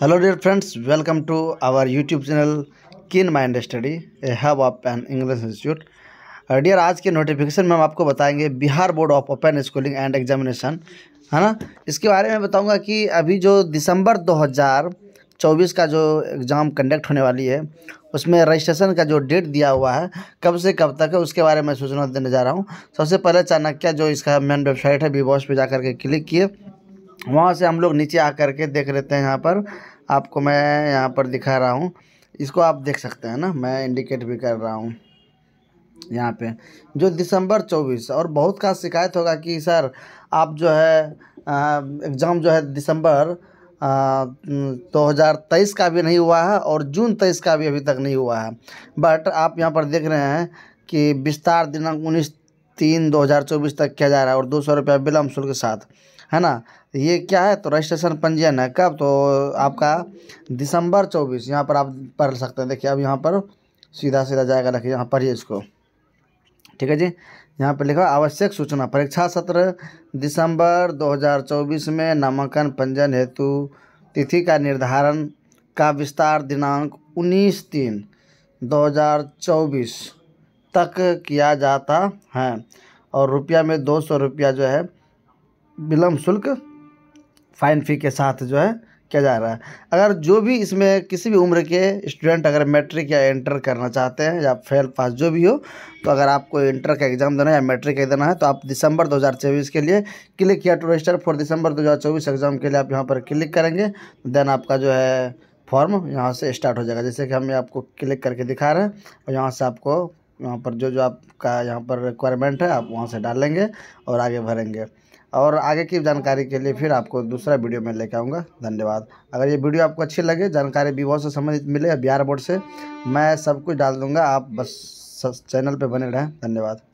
hello dear friends welcome to our YouTube channel keen mind study a hub of an English institute dear आज के notification में हम आपको बताएंगे Bihar board of open schooling and examination है ना इसके बारे में बताऊंगा कि अभी जो दिसंबर 2024 का जो एग्ज़ाम कंडक्ट होने वाली है उसमें रजिस्ट्रेशन का जो डेट दिया हुआ है कब से कब तक है उसके बारे में सूचना देने जा रहा हूँ सबसे पहले चाणक्य जो इसका मेन वेबसाइट है बी बॉस पर जा करके क्लिक किए वहाँ से हम लोग नीचे आ कर के देख लेते हैं यहाँ पर आपको मैं यहाँ पर दिखा रहा हूँ इसको आप देख सकते हैं ना मैं इंडिकेट भी कर रहा हूँ यहाँ पे जो दिसंबर चौबीस और बहुत का शिकायत होगा कि सर आप जो है एग्ज़ाम जो है दिसंबर दो हज़ार तेईस का भी नहीं हुआ है और जून तेईस का भी अभी तक नहीं हुआ है बट आप यहाँ पर देख रहे हैं कि विस्तार दिनांक उन्नीस तीन दो हज़ार चौबीस तक किया जा रहा है और दो सौ रुपया विलम्ब शुल्क के साथ है ना ये क्या है तो रजिस्ट्रेशन पंजीयन है कब तो आपका दिसंबर चौबीस यहाँ पर आप पढ़ सकते हैं देखिए अब यहाँ पर सीधा सीधा जाएगा रखिए यहाँ पढ़िए इसको ठीक है जी यहाँ पर लिखा आवश्यक सूचना परीक्षा सत्र दिसंबर 2024 में नामांकन पंजीयन हेतु तिथि का निर्धारण का विस्तार दिनांक 19 तीन तक किया जाता है और रुपया में दो सौ रुपया जो है विलम्ब शुल्क फाइन फी के साथ जो है किया जा रहा है अगर जो भी इसमें किसी भी उम्र के स्टूडेंट अगर मैट्रिक या इंटर करना चाहते हैं या फेल पास जो भी हो तो अगर आपको इंटर का एग्ज़ाम देना है या मैट्रिक का देना है तो आप दिसंबर 2024 के लिए क्लिक या to register for December 2024 exam के लिए आप यहाँ पर क्लिक करेंगे देन आपका जो है फॉर्म यहाँ से स्टार्ट हो जाएगा जैसे कि हम आपको क्लिक करके दिखा रहे हैं और यहाँ से आपको यहाँ पर जो जो आपका यहाँ पर रिक्वायरमेंट है आप वहाँ से डाल लेंगे और आगे भरेंगे और आगे की जानकारी के लिए फिर आपको दूसरा वीडियो में लेकर आऊँगा धन्यवाद अगर ये वीडियो आपको अच्छी लगे जानकारी बहुत से संबंधित मिले बिहार बोर्ड से मैं सब कुछ डाल दूँगा आप बस चैनल पर बने रहें धन्यवाद